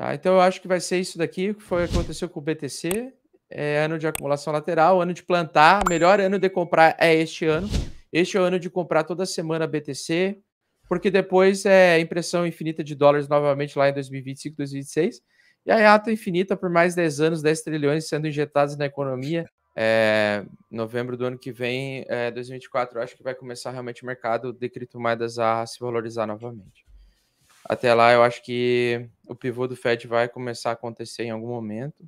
Tá? Então eu acho que vai ser isso daqui, que foi aconteceu com o BTC. É ano de acumulação lateral, ano de plantar, melhor ano de comprar é este ano. Este é o ano de comprar toda semana BTC, porque depois é impressão infinita de dólares novamente lá em 2025, 2026. E aí ata infinita por mais 10 anos, 10 trilhões sendo injetados na economia. É, novembro do ano que vem, é, 2024, acho que vai começar realmente o mercado de criptomoedas a se valorizar novamente. Até lá, eu acho que o pivô do Fed vai começar a acontecer em algum momento.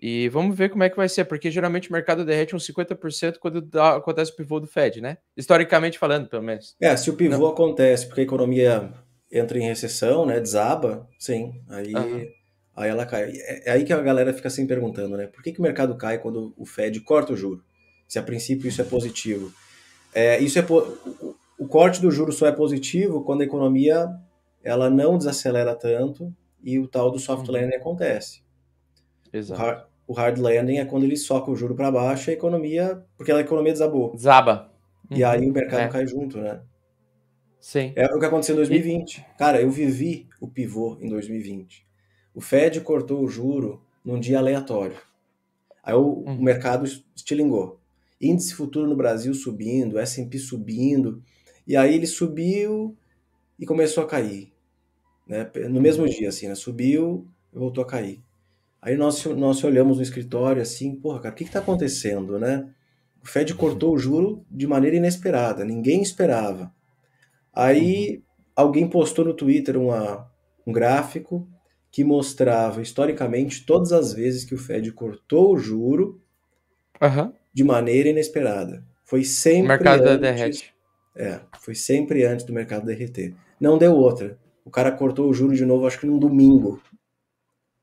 E vamos ver como é que vai ser, porque geralmente o mercado derrete uns 50% quando dá, acontece o pivô do Fed, né? Historicamente falando, pelo menos. É, se o pivô Não. acontece porque a economia entra em recessão, né? Desaba, sim. Aí, uhum. aí ela cai. É, é, aí que a galera fica se perguntando, né? Por que, que o mercado cai quando o Fed corta o juro? Se a princípio isso é positivo. É, isso é o, o corte do juro só é positivo quando a economia ela não desacelera tanto e o tal do soft uhum. landing acontece. Exato. O hard, o hard landing é quando ele soca o juro para baixo e a economia, porque a economia desabou. Desaba. E aí uhum. o mercado é. cai junto, né? Sim. É o que aconteceu em 2020. E... Cara, eu vivi o pivô em 2020. O Fed cortou o juro num dia aleatório. Aí o, uhum. o mercado estilingou. Índice futuro no Brasil subindo, S&P subindo. E aí ele subiu e começou a cair né? No mesmo uhum. dia, assim, né? Subiu e voltou a cair. Aí nós, nós olhamos no escritório assim, porra, cara, o que está acontecendo, né? O Fed uhum. cortou o juro de maneira inesperada, ninguém esperava. Aí uhum. alguém postou no Twitter uma, um gráfico que mostrava historicamente todas as vezes que o Fed cortou o juro uhum. de maneira inesperada. Foi sempre. O mercado antes, derrete. É, foi sempre antes do mercado derreter. Não deu outra. O cara cortou o juro de novo, acho que num domingo.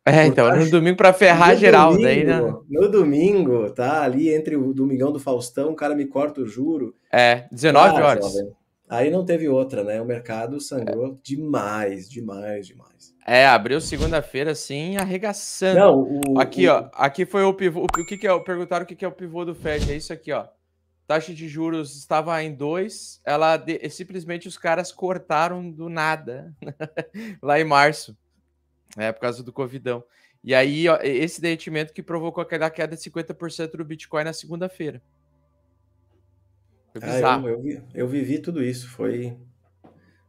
É, então, no domingo para ferrar no geral, domingo, daí, né? No domingo, tá ali entre o domingão do Faustão, o cara me corta o juro. É, 19 cara, ah, horas. Jovem. Aí não teve outra, né? O mercado sangrou é. demais, demais, demais. É, abriu segunda-feira assim, arregaçando. Não, o, aqui, o... ó, aqui foi o pivô. O, o que, que é? Perguntaram o que, que é o pivô do Fed. É isso aqui, ó taxa de juros estava em 2, ela de, simplesmente os caras cortaram do nada lá em março, é, por causa do Covidão. E aí, ó, esse derretimento que provocou aquela queda de 50% do Bitcoin na segunda-feira. Ah, eu, eu, eu, vivi tudo isso, foi,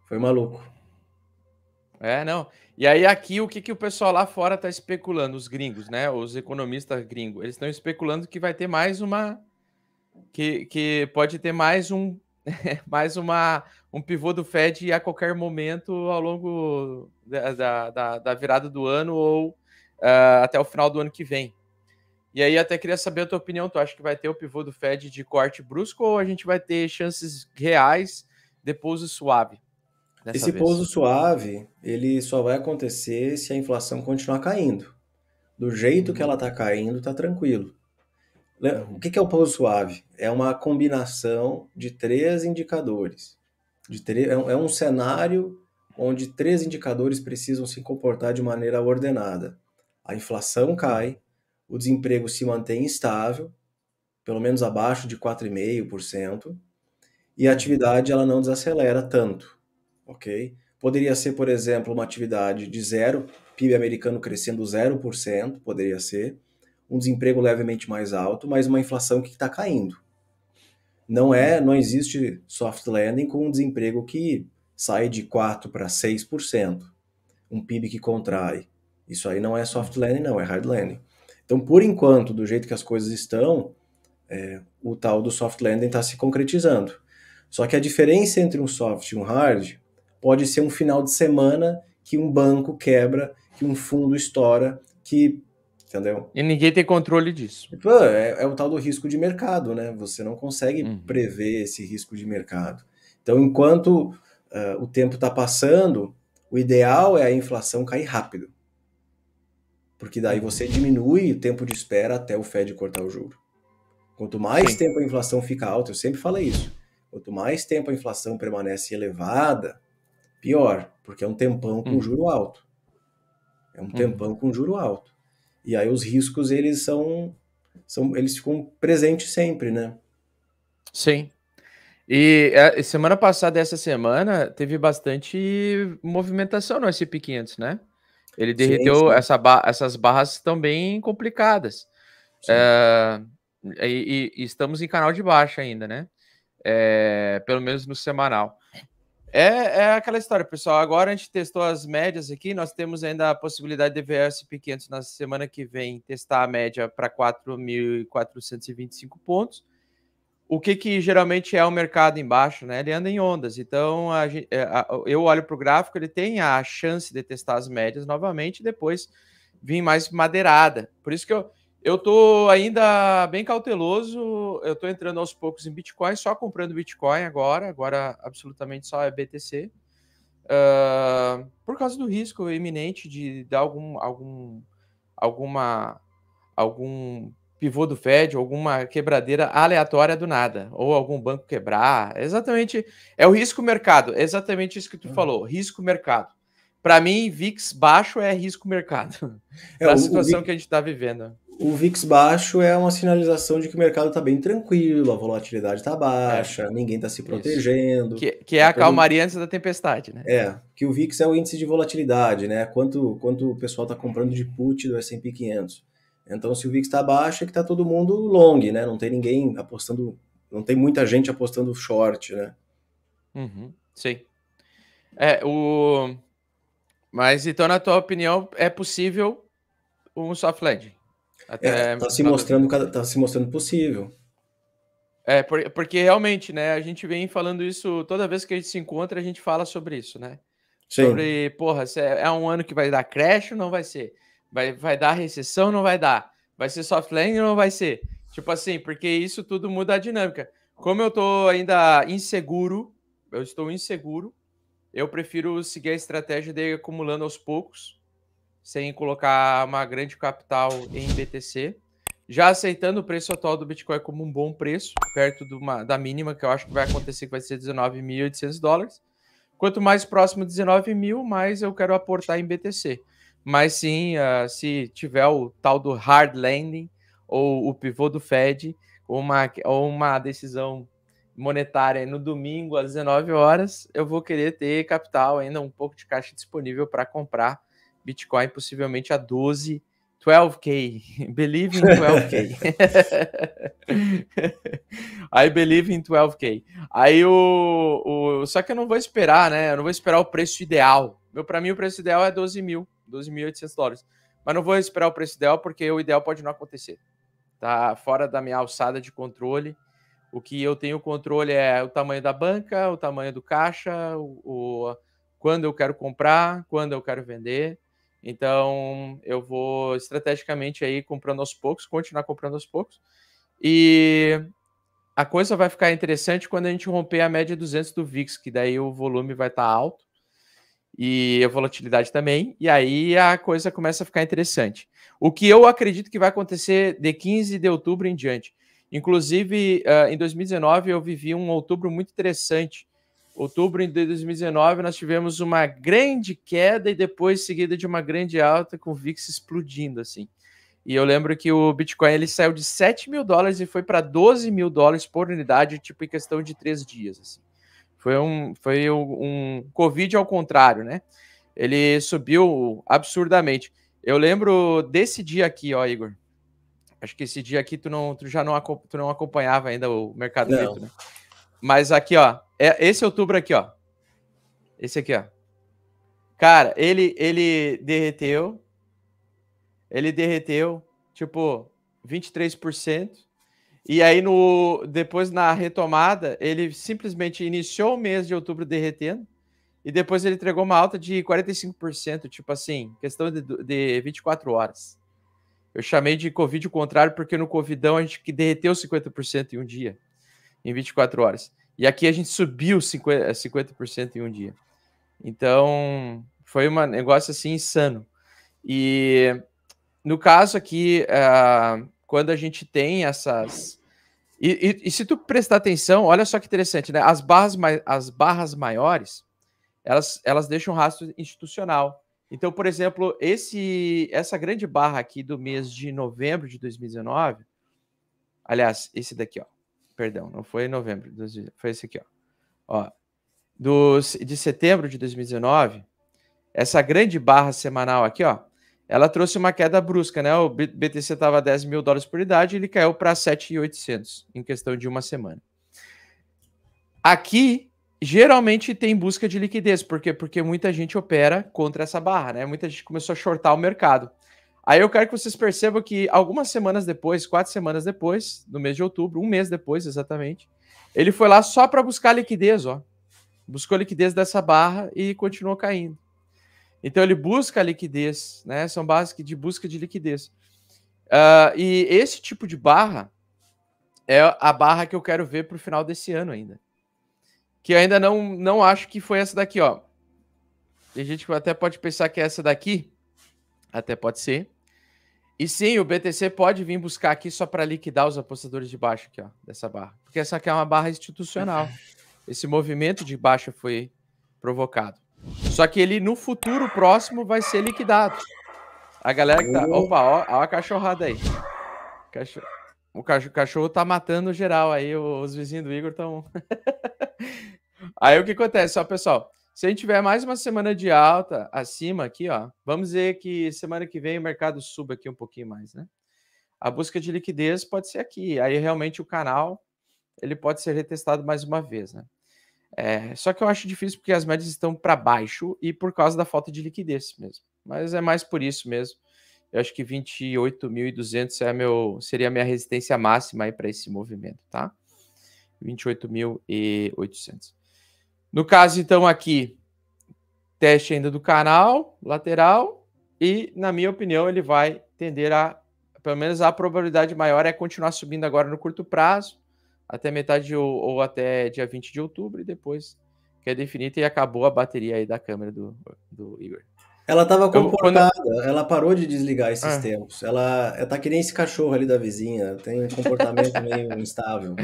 foi maluco. É, não. E aí aqui, o que, que o pessoal lá fora está especulando, os gringos, né? Os economistas gringos, eles estão especulando que vai ter mais uma que, que pode ter mais um mais uma, um pivô do Fed a qualquer momento ao longo da, da, da virada do ano ou uh, até o final do ano que vem. E aí até queria saber a tua opinião, tu acha que vai ter o pivô do Fed de corte brusco ou a gente vai ter chances reais de pouso suave? Esse vez? pouso suave, ele só vai acontecer se a inflação continuar caindo. Do jeito uhum. que ela está caindo, tá tranquilo. Uhum. O que é o pouso suave? É uma combinação de três indicadores. De três, é, é um cenário onde três indicadores precisam se comportar de maneira ordenada. A inflação cai, o desemprego se mantém estável, pelo menos abaixo de 4,5%, e a uhum. atividade ela não desacelera tanto, ok? Poderia ser, por exemplo, uma atividade de zero, PIB americano crescendo 0%, poderia ser, um desemprego levemente mais alto, mas uma inflação que está caindo. Não é, não existe soft landing com um desemprego que sai de 4 para 6%, um PIB que contrai. Isso aí não é soft landing, não, é hard landing. Então, por enquanto, do jeito que as coisas estão, é, o tal do soft landing está se concretizando. Só que a diferença entre um soft e um hard pode ser um final de semana que um banco quebra, que um fundo estoura, que entendeu? E ninguém tem controle disso. É, é o tal do risco de mercado, né? Você não consegue uhum. prever esse risco de mercado. Então, enquanto uh, o tempo está passando, o ideal é a inflação cair rápido. Porque daí uhum. você diminui o tempo de espera até o Fed cortar o juro. Quanto mais Sim. tempo a inflação fica alta, eu sempre falei isso. Quanto mais tempo a inflação permanece elevada, pior, porque é um tempão com uhum. juro alto. É um uhum. tempão com juro alto. E aí os riscos, eles são, são eles ficam presentes sempre, né? Sim. E é, semana passada, essa semana, teve bastante movimentação no SP500, né? Ele derreteu, sim, sim. Essa ba essas barras estão bem complicadas. É, e, e, estamos em canal de baixa ainda, né? É, pelo menos no semanal. É, é aquela história, pessoal. Agora a gente testou as médias aqui. Nós temos ainda a possibilidade de ver S&P 500 na semana que vem testar a média para 4.425 pontos. O que, que geralmente é o mercado embaixo, né? Ele anda em ondas. Então a, é, a, eu olho para o gráfico, ele tem a chance de testar as médias novamente e depois vir mais madeirada. Por isso que eu, eu estou ainda bem cauteloso, eu estou entrando aos poucos em Bitcoin, só comprando Bitcoin agora, agora absolutamente só é BTC, uh, ah, por causa do risco iminente de dar algum, algum, alguma, algum pivô do Fed, alguma quebradeira aleatória do nada, ou algum banco quebrar, exatamente, é o risco mercado, exatamente isso que tu uhum. falou, risco mercado. Para mim, VIX baixo é risco mercado, é, a situação VIX... que a gente está vivendo o VIX baixo é uma sinalização de que o mercado está bem tranquilo, a volatilidade está baixa, é. ninguém está se protegendo. Que, que, é tá a calmaria antes da tempestade, né? É, que o VIX é o índice de volatilidade, né? Quanto, quanto o pessoal está comprando de put do S&P 500. Então, se o VIX está baixo, é que está todo mundo long, né? Não tem ninguém apostando, não tem muita gente apostando short, né? Uhum, sim. É, o... Mas, então, na tua opinião, é possível um soft landing? Até é, tá se mostrando tá se mostrando possível. É, porque realmente, né, a gente vem falando isso toda vez que a gente se encontra, a gente fala sobre isso, né? Sim. Sobre, porra, é, é um ano que vai dar crash ou não vai ser? Vai, vai dar recessão ou não vai dar? Vai ser soft landing ou não vai ser? Tipo assim, porque isso tudo muda a dinâmica. Como eu tô ainda inseguro, eu estou inseguro, eu prefiro seguir a estratégia de ir acumulando aos poucos, sem colocar uma grande capital em BTC, já aceitando o preço atual do Bitcoin como um bom preço, perto uma, da mínima que eu acho que vai acontecer, que vai ser 19.800 dólares. Quanto mais próximo de 19 mil, mais eu quero aportar em BTC. Mas sim, uh, se tiver o tal do hard landing ou o pivô do Fed, ou uma, ou uma decisão monetária no domingo às 19 horas, eu vou querer ter capital ainda um pouco de caixa disponível para comprar Bitcoin possivelmente a 12, 12K. Believe in 12K. I believe in 12K. Aí o, o. Só que eu não vou esperar, né? Eu não vou esperar o preço ideal. Meu, para mim, o preço ideal é 12 mil, 12.800 dólares. Mas não vou esperar o preço ideal, porque o ideal pode não acontecer. Tá fora da minha alçada de controle. O que eu tenho controle é o tamanho da banca, o tamanho do caixa, o, o quando eu quero comprar, quando eu quero vender. Então, eu vou estrategicamente aí comprando aos poucos, continuar comprando aos poucos. E a coisa vai ficar interessante quando a gente romper a média 200 do VIX, que daí o volume vai estar tá alto e a volatilidade também, e aí a coisa começa a ficar interessante. O que eu acredito que vai acontecer de 15 de outubro em diante. Inclusive, ah, em 2019, eu vivi um outubro muito interessante, outubro de 2019, nós tivemos uma grande queda e depois seguida de uma grande alta, com o VIX explodindo, assim. E eu lembro que o Bitcoin ele saiu de 7 mil dólares e foi para 12 mil dólares por unidade, tipo, em questão de três dias, assim. Foi um, foi um Covid ao contrário, né? Ele subiu absurdamente. Eu lembro desse dia aqui, ó, Igor. Acho que esse dia aqui tu, não, tu já não, tu não acompanhava ainda o mercado não. né? Mas aqui, ó, é esse outubro aqui, ó. Esse aqui, ó. Cara, ele ele derreteu. Ele derreteu, tipo, 23%. E aí no depois na retomada, ele simplesmente iniciou o mês de outubro derretendo e depois ele entregou uma alta de 45%, tipo assim, questão de, de 24 horas. Eu chamei de Covid o contrário porque no Covidão a gente que derreteu 50% em um dia em 24 horas. E aqui a gente subiu 50%, 50% é, em um dia. Então, foi um negócio assim insano. E no caso aqui, uh, quando a gente tem essas. E, e, e, se tu prestar atenção, olha só que interessante, né? As barras, as barras maiores, elas, elas deixam rastro institucional. Então, por exemplo, esse, essa grande barra aqui do mês de novembro de 2019, aliás, esse daqui, ó, perdão, não foi em novembro, foi esse aqui, ó. ó dos, de setembro de 2019, essa grande barra semanal aqui, ó, ela trouxe uma queda brusca, né? O BTC estava a 10 mil dólares por unidade, ele caiu para 7,800 em questão de uma semana. Aqui, geralmente tem busca de liquidez, porque porque muita gente opera contra essa barra, né? Muita gente começou a shortar o mercado. Aí eu quero que vocês percebam que algumas semanas depois, quatro semanas depois, no mês de outubro, um mês depois exatamente, ele foi lá só para buscar liquidez, ó. Buscou liquidez dessa barra e continuou caindo. Então ele busca a liquidez, né? São é bases de busca de liquidez. Uh, e esse tipo de barra é a barra que eu quero ver para o final desse ano ainda. Que eu ainda não, não acho que foi essa daqui, ó. Tem gente que até pode pensar que é essa daqui. Até pode ser. E sim, o BTC pode vir buscar aqui só para liquidar os apostadores de baixo aqui, ó, dessa barra. Porque essa aqui é uma barra institucional. Esse movimento de baixa foi provocado. Só que ele no futuro próximo vai ser liquidado. A galera que tá. Opa, ó, ó a cachorrada aí. O cachorro tá matando geral aí, os vizinhos do Igor estão. aí o que acontece, ó, pessoal? Se a gente tiver mais uma semana de alta acima aqui, ó, vamos dizer que semana que vem o mercado suba aqui um pouquinho mais, né? A busca de liquidez pode ser aqui. Aí realmente o canal ele pode ser retestado mais uma vez, né? É, só que eu acho difícil porque as médias estão para baixo e por causa da falta de liquidez mesmo. Mas é mais por isso mesmo. Eu acho que 28.200 é meu, seria a minha resistência máxima aí para esse movimento, tá? 28.800. No caso, então, aqui, teste ainda do canal lateral. E, na minha opinião, ele vai tender a. Pelo menos a probabilidade maior é continuar subindo agora no curto prazo, até metade ou, ou até dia 20 de outubro, e depois que é definida e acabou a bateria aí da câmera do, do Igor. Ela estava comportada, eu, quando... ela parou de desligar esses ah. tempos. Ela, ela é, tá que nem esse cachorro ali da vizinha, tem um comportamento meio instável.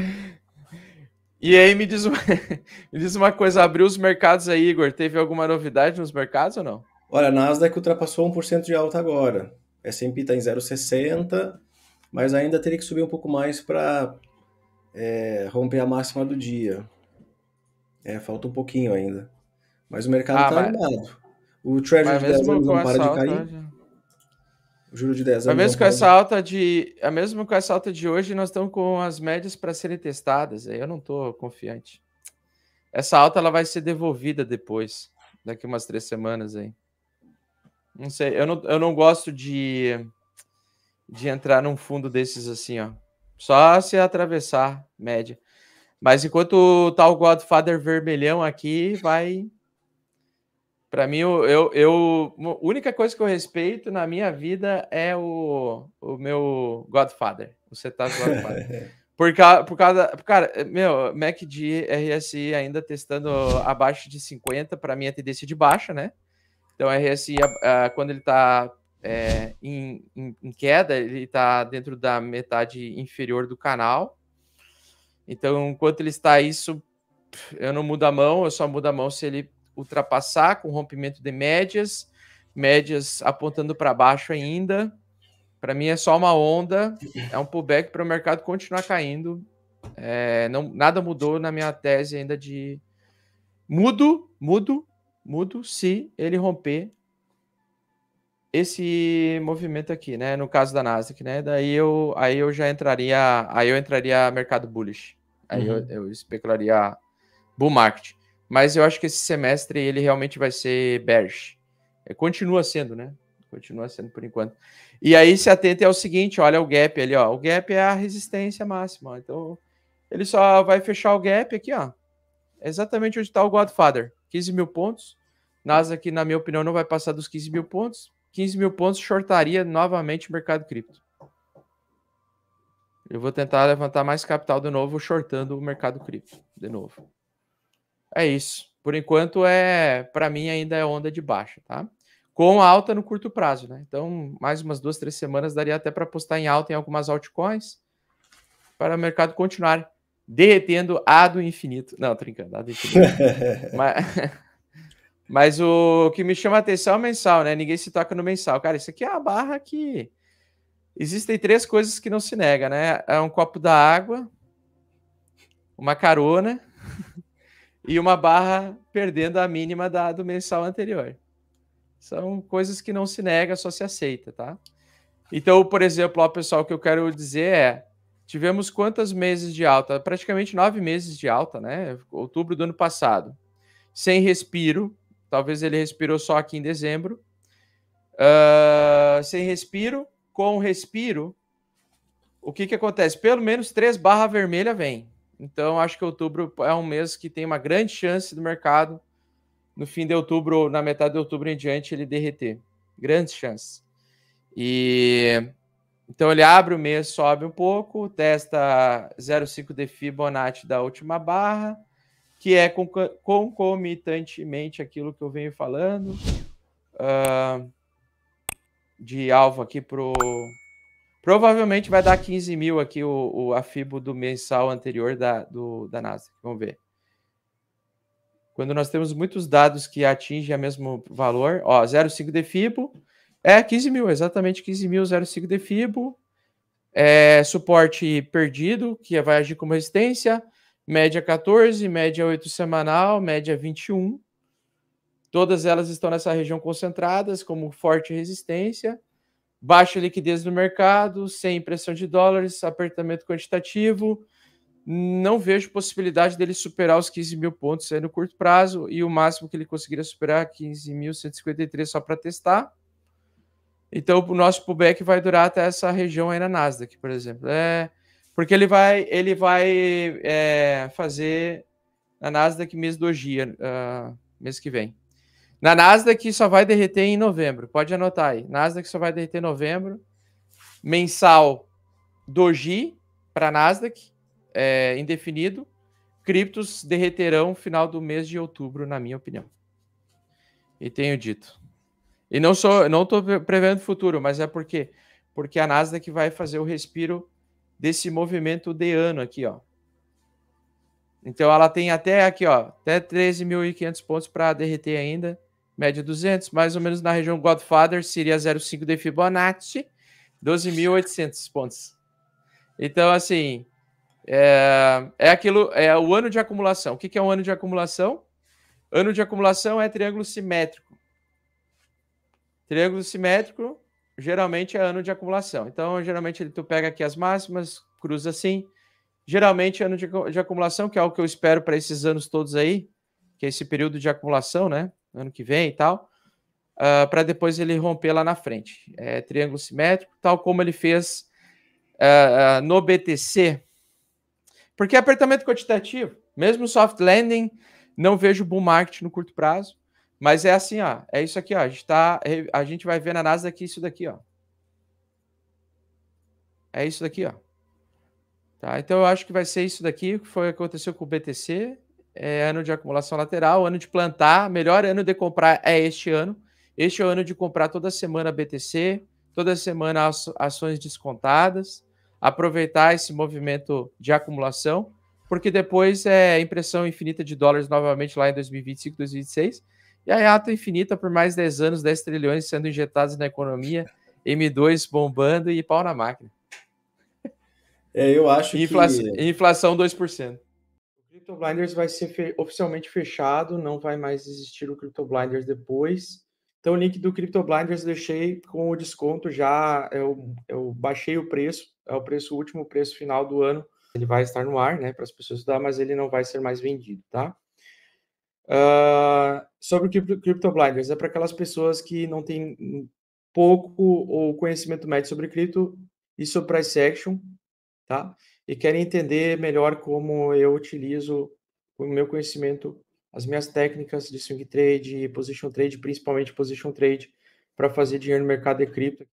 E aí me diz, uma, me diz uma coisa, abriu os mercados aí, Igor. Teve alguma novidade nos mercados ou não? Olha, a Nasdaq ultrapassou 1% de alta agora. S&P está em 0,60, mas ainda teria que subir um pouco mais para é, romper a máxima do dia. É, falta um pouquinho ainda. Mas o mercado está ah, tá mas... animado. O Treasury de 10 anos não para de cair juro de 10 anos. Mas mesmo com essa alta de, a mesmo com essa alta de hoje, nós estamos com as médias para serem testadas. Eu não estou confiante. Essa alta ela vai ser devolvida depois, daqui umas três semanas aí. Não sei, eu não, eu não gosto de, de entrar num fundo desses assim, ó. Só se atravessar média. Mas enquanto tá o Godfather vermelhão aqui, vai para mim, eu, eu, eu, a única coisa que eu respeito na minha vida é o, o meu Godfather, o setup Godfather. por, ca, por causa, cara, eh, meu, Mac de RSI ainda testando abaixo de 50, para mim é tendência de baixa, né? Então, RSI, a, a, quando ele está é, em, em, em, queda, ele está dentro da metade inferior do canal. Então, enquanto ele está isso, eu não mudo a mão, eu só mudo a mão se ele ultrapassar com rompimento de médias, médias apontando para baixo ainda. Para mim é só uma onda, é um pullback para o mercado continuar caindo. É, não, nada mudou na minha tese ainda de mudo, mudo, mudo se ele romper esse movimento aqui, né? No caso da Nasdaq, né? Daí eu, aí eu já entraria, aí eu entraria mercado bullish. Aí uhum. eu, eu especularia bull market. Mas eu acho que esse semestre ele realmente vai ser bearish. É, continua sendo, né? Continua sendo por enquanto. E aí se atenta ao é seguinte, olha o gap ali, ó. O gap é a resistência máxima. Então ele só vai fechar o gap aqui, ó. É exatamente onde está o Godfather. 15 mil pontos. Nasa aqui, na minha opinião, não vai passar dos 15 mil pontos. 15 mil pontos shortaria novamente o mercado cripto. Eu vou tentar levantar mais capital de novo, shortando o mercado cripto de novo. É isso. Por enquanto, é para mim ainda é onda de baixa, tá? Com alta no curto prazo, né? Então, mais umas duas, três semanas daria até para postar em alta em algumas altcoins para o mercado continuar derretendo a do infinito. Não, trincando, a do infinito. mas, mas o que me chama a atenção é o mensal, né? Ninguém se toca no mensal. Cara, isso aqui é a barra que existem três coisas que não se nega, né? É um copo da água, uma carona e uma barra perdendo a mínima da, do mensal anterior. São coisas que não se nega, só se aceita, tá? Então, por exemplo, ó, pessoal, o que eu quero dizer é: tivemos quantos meses de alta? Praticamente nove meses de alta, né? Outubro do ano passado. Sem respiro, talvez ele respirou só aqui em dezembro. Uh, sem respiro, com respiro, o que, que acontece? Pelo menos três barra vermelha vem. Então, acho que outubro é um mês que tem uma grande chance do mercado, no fim de outubro ou na metade de outubro em diante, ele derreter. grande chance. E então ele abre o mês, sobe um pouco, testa 0,5 de Fibonacci da última barra, que é concomitantemente aquilo que eu venho falando. Uh, de alvo aqui pro Provavelmente vai dar 15 mil aqui o, o afibo do mensal anterior da, do, da Nasdaq. Vamos ver. Quando nós temos muitos dados que atingem o mesmo valor, ó, 0,5 de FIBO, é 15 mil, exatamente 15 mil, 0,5 de FIBO, é, suporte perdido, que vai agir como resistência, média 14, média 8 semanal, média 21. Todas elas estão nessa região concentradas como forte resistência baixa liquidez no mercado, sem impressão de dólares, apertamento quantitativo. Não vejo possibilidade dele superar os 15 mil pontos aí no curto prazo e o máximo que ele conseguiria superar 15.153 é só para testar. Então o nosso pullback vai durar até essa região aí na Nasdaq, por exemplo. É, porque ele vai, ele vai é, fazer na Nasdaq mês do dia, uh, ah, mês que vem. Na Nasdaq só vai derreter em novembro. Pode anotar aí. Nasdaq só vai derreter em novembro. Mensal Doji para Nasdaq, é, indefinido. Criptos derreterão final do mês de outubro, na minha opinião. E tenho dito. E não sou, não estou prevendo futuro, mas é porque porque a Nasdaq vai fazer o respiro desse movimento de ano aqui, ó. Então ela tem até aqui, ó, até 13.500 pontos para derreter ainda média 200, mais ou menos na região Godfather, seria 0,5 de Fibonacci, 12.800 pontos. Então, assim, é, é, aquilo, é o ano de acumulação. O que, que é um ano de acumulação? Ano de acumulação é triângulo simétrico. Triângulo simétrico geralmente é ano de acumulação. Então, geralmente, tu pega aqui as máximas, cruza assim. Geralmente, é ano de, de acumulação, que é o que eu espero para esses anos todos aí, que é esse período de acumulação, né? ano que vem e tal, uh, ah, para depois ele romper lá na frente. É, triângulo simétrico, tal como ele fez uh, no BTC. Porque é apertamento quantitativo, mesmo soft landing, não vejo bull market no curto prazo, mas é assim, ó, é isso aqui, ó, a gente, tá, a gente vai ver na Nasdaq isso daqui, ó. É isso daqui, ó. Tá, então eu acho que vai ser isso daqui que foi que aconteceu com o BTC é ano de acumulação lateral, ano de plantar, melhor ano de comprar é este ano. Este é o ano de comprar toda semana BTC, toda semana ações descontadas, aproveitar esse movimento de acumulação, porque depois é impressão infinita de dólares novamente lá em 2025, 2026, e a ato infinita por mais 10 anos, 10 trilhões sendo injetados na economia, M2 bombando e pau na máquina. É, eu acho que... Inflação 2%. Crypto Blinders vai ser fe oficialmente fechado, não vai mais existir o Crypto Blinders depois. Então, o link do Crypto Blinders eu deixei com o desconto já. Eu, eu baixei o preço, é o preço o último preço final do ano. Ele vai estar no ar, né, para as pessoas estudar, mas ele não vai ser mais vendido, tá? Uh, sobre o Crypto, Crypto Blinders, é para aquelas pessoas que não têm pouco ou conhecimento médio sobre cripto e sobre é price action, tá? e querem entender melhor como eu utilizo o meu conhecimento, as minhas técnicas de swing trade, position trade, principalmente position trade, para fazer dinheiro no mercado de cripto.